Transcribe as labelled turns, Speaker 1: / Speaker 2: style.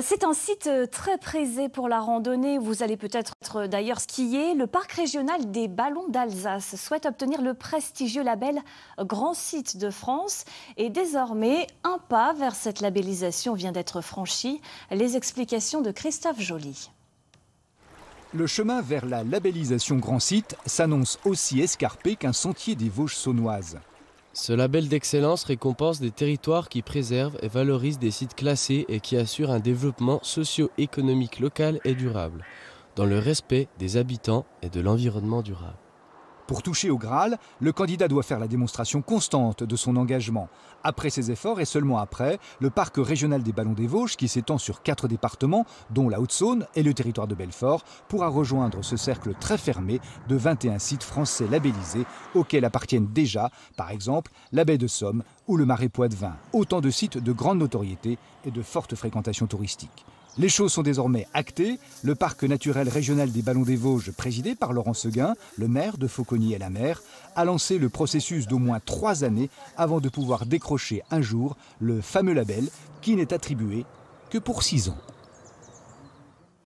Speaker 1: C'est un site euh, très prisé pour la randonnée. Vous allez peut-être euh, d'ailleurs skier. Le parc régional des Ballons d'Alsace souhaite obtenir le prestigieux label Grand Site de France. Et désormais, un pas vers cette labellisation vient d'être franchi. Les explications de Christophe Joly.
Speaker 2: Le chemin vers la labellisation Grand Site s'annonce aussi escarpé qu'un sentier des Vosges saunoises.
Speaker 3: Ce label d'excellence récompense des territoires qui préservent et valorisent des sites classés et qui assurent un développement socio-économique local et durable, dans le respect des habitants et de l'environnement durable. Pour toucher au Graal, le candidat doit faire la démonstration
Speaker 2: constante de son engagement. Après ses efforts et seulement après, le parc régional des Ballons des Vosges, qui s'étend sur quatre départements, dont la Haute-Saône et le territoire de Belfort, pourra rejoindre ce cercle très fermé de 21 sites français labellisés, auxquels appartiennent déjà, par exemple, la baie de Somme ou le marais Poitevin. Autant de sites de grande notoriété et de forte fréquentation touristique. Les choses sont désormais actées. Le parc naturel régional des Ballons des Vosges, présidé par Laurent Seguin, le maire de et la mer a lancé le processus d'au moins trois années avant de pouvoir décrocher un jour le fameux label qui n'est attribué que pour six ans.